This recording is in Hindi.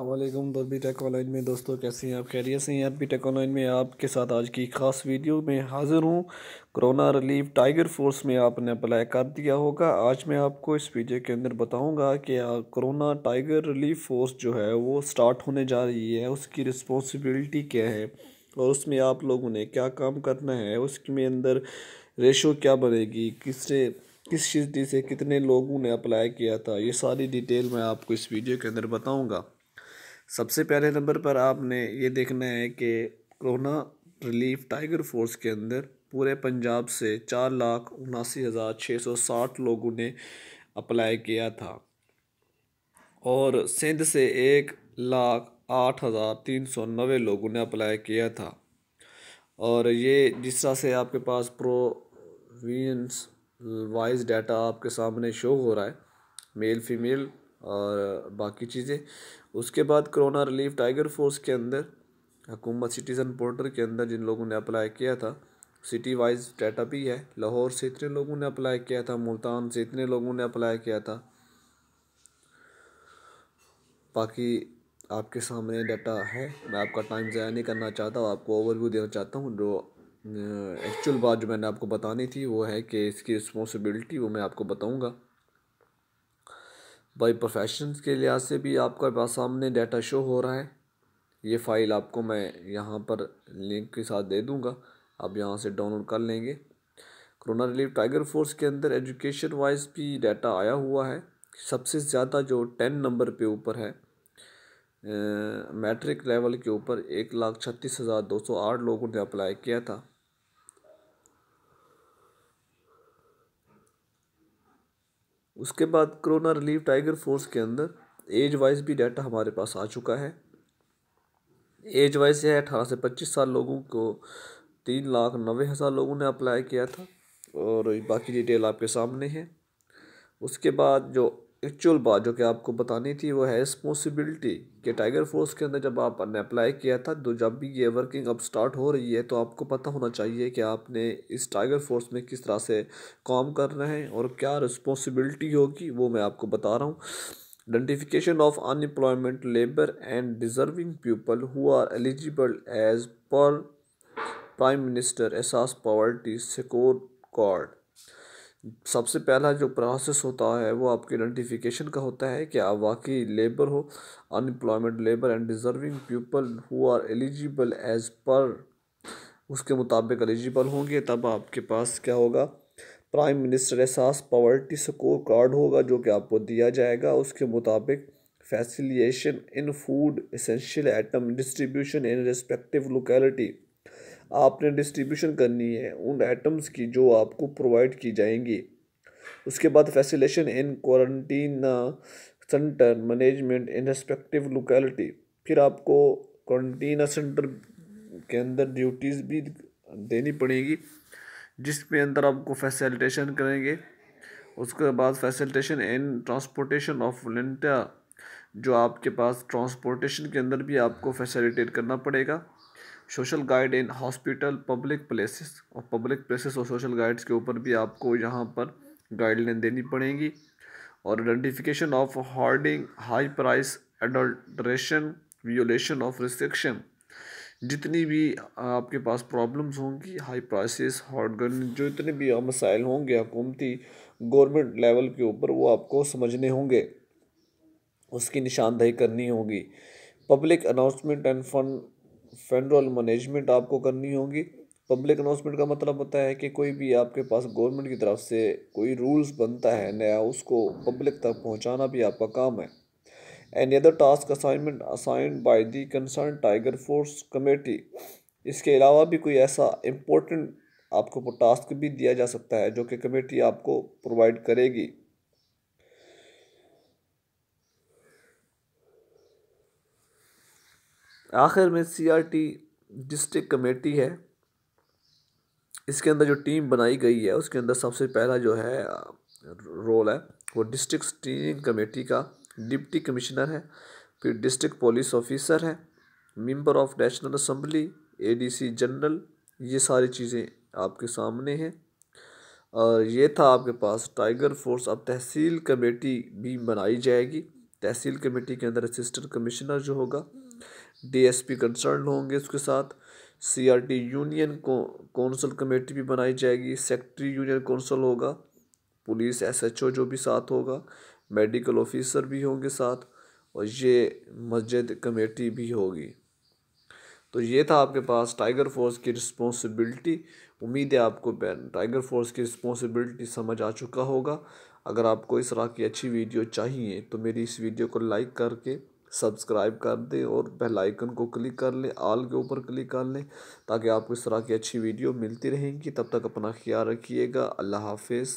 अल्लाम बबी टेक ऑनलाइन में दोस्तों कैसे हैं आप खैरियत से हैं आप भी टेक ऑनलाइन में आपके साथ आज की ख़ास वीडियो में हाज़िर हूँ कोरोना रिलीफ टाइगर फोर्स में आपने अप्लाई कर दिया होगा आज मैं आपको इस वीडियो के अंदर बताऊंगा कि कोरोना टाइगर रिलीफ फोर्स जो है वो स्टार्ट होने जा रही है उसकी रिस्पॉन्सिबिलिटी क्या है और उसमें आप लोगों ने क्या काम करना है उसमें अंदर रेशो क्या बनेगी किससे किस चीज़ से कितने लोगों ने अप्लाई किया था ये सारी डिटेल मैं आपको इस वीडियो के अंदर बताऊँगा सबसे पहले नंबर पर आपने ये देखना है कि कोरोना रिलीफ टाइगर फोर्स के अंदर पूरे पंजाब से चार लाख उनासी हज़ार छः सौ साठ लोगों ने अप्लाई किया था और सिंध से एक लाख आठ हज़ार तीन सौ नबे लोगों ने अप्लाई किया था और ये जिस तरह से आपके पास प्रोविंस वाइज डाटा आपके सामने शो हो रहा है मेल फीमेल और बाकी चीज़ें उसके बाद कोरोना रिलीफ टाइगर फोर्स के अंदर हुकूमत सिटीज़न पोर्टल के अंदर जिन लोगों ने अप्लाई किया था सिटी वाइज डाटा भी है लाहौर से इतने लोगों ने अप्लाई किया था मुल्तान से इतने लोगों ने अप्लाई किया था बाकी आपके सामने डाटा है मैं आपका टाइम ज़ाया नहीं करना चाहता आपको ओवरव्यू देना चाहता हूँ जो एक्चुअल बात जो मैंने आपको बतानी थी वो है कि इसकी रिस्पॉन्सिबिलिटी वो मैं आपको बताऊँगा बाई प्रोफेशन के लिहाज से भी आपका पास सामने डाटा शो हो रहा है ये फ़ाइल आपको मैं यहाँ पर लिंक के साथ दे दूँगा आप यहाँ से डाउनलोड कर लेंगे कोरोना रिलीफ टाइगर फोर्स के अंदर एजुकेशन वाइज भी डाटा आया हुआ है सबसे ज़्यादा जो टेन नंबर पे ऊपर है मैट्रिक लेवल के ऊपर एक लाख छत्तीस हज़ार दो सौ आठ लोगों ने अप्लाई किया था उसके बाद कोरोना रिलीफ टाइगर फोर्स के अंदर एज वाइज भी डाटा हमारे पास आ चुका है एज वाइज है अठारह से पच्चीस साल लोगों को तीन लाख नब्बे हज़ार लोगों ने अप्लाई किया था और बाकी डिटेल आपके सामने है उसके बाद जो एक्चुअल बात जो कि आपको बतानी थी वो है रिस्पॉन्सिबिलिटी कि टाइगर फोर्स के अंदर जब आपने अप्लाई किया था तो जब भी ये वर्किंग अब स्टार्ट हो रही है तो आपको पता होना चाहिए कि आपने इस टाइगर फोर्स में किस तरह से काम करना है और क्या रिस्पॉन्सिबिलिटी होगी वो मैं आपको बता रहा हूँ identification of unemployment labour and deserving people who are eligible as per prime minister Ehsaas poverty secure card सबसे पहला जो प्रोसेस होता है वो आपके आइडेंटिफिकेशन का होता है कि आप वाकई लेबर हो unemployment labour and deserving people who are eligible as per उसके मुताबिक एलिजिबल होंगे तब आपके पास क्या होगा prime minister Ehsaas poverty score card होगा जो कि आपको दिया जाएगा उसके मुताबिक facilitation in food essential item distribution in respective locality आपने डिस्ट्रीब्यूशन करनी है उन आइटम्स की जो आपको प्रोवाइड की जाएंगी उसके बाद facilitation in quarantine centre management in respective locality फिर आपको क्वारंटीन सेंटर के अंदर ड्यूटीज़ भी देनी पड़ेगी जिसके अंदर आपको फैसिलिटेशन करेंगे उसके बाद facilitation in transportation of volunteer जो आपके पास ट्रांसपोर्टेशन के अंदर भी आपको फैसिलिटेट करना पड़ेगा social guide in hospital public places और पब्लिक प्लेसेस और सोशल गाइड्स के ऊपर भी आपको यहाँ पर गाइडलाइन देनी पड़ेगी और identification of hoarding high price adulteration violation of restriction जितनी भी आपके पास प्रॉब्लम्स होंगी हाई प्राइसेस हॉर्ड गन जो इतने भी मसाइल होंगे हुकूमती गवर्नमेंट लेवल के ऊपर वो आपको समझने होंगे उसकी निशानदेही करनी होगी public announcement and fund federal management आपको करनी होगी पब्लिक अनाउंसमेंट का मतलब होता है कि कोई भी आपके पास गवर्नमेंट की तरफ से कोई रूल्स बनता है नया उसको पब्लिक तक पहुंचाना भी आपका काम है any other task assignment assigned by the concern Tiger Force committee इसके अलावा भी कोई ऐसा इम्पोर्टेंट आपको टास्क भी दिया जा सकता है जो कि कमेटी आपको प्रोवाइड करेगी आखिर में सीआरटी डिस्ट्रिक्ट कमेटी है इसके अंदर जो टीम बनाई गई है उसके अंदर सबसे पहला जो है रोल है वो डिस्ट्रिक्ट स्टीयरिंग कमेटी का डिप्टी कमिश्नर है फिर डिस्ट्रिक्ट पुलिस ऑफिसर है member of national assembly ADC general ये सारी चीज़ें आपके सामने हैं और ये था आपके पास टाइगर फोर्स अब तहसील कमेटी भी बनाई जाएगी तहसील कमेटी के अंदर असिस्टेंट कमिश्नर जो होगा डीएसपी कंसर्न होंगे उसके साथ सीआरटी यूनियन कौंसल कमेटी भी बनाई जाएगी सेक्ट्री यूनियन कौंसल होगा पुलिस एसएचओ जो भी साथ होगा मेडिकल ऑफिसर भी होंगे साथ और ये मस्जिद कमेटी भी होगी तो ये था आपके पास टाइगर फोर्स की रिस्पॉन्सिबिलिटी उम्मीद है आपको टाइगर फोर्स की रिस्पॉन्सिबिलिटी समझ आ चुका होगा अगर आपको इस तरह की अच्छी वीडियो चाहिए तो मेरी इस वीडियो को लाइक करके सब्सक्राइब कर दें और बेल आइकन को क्लिक कर लें आल के ऊपर क्लिक कर लें ताकि आपको इस तरह की अच्छी वीडियो मिलती रहेंगी तब तक अपना ख्याल रखिएगा अल्लाह हाफिज़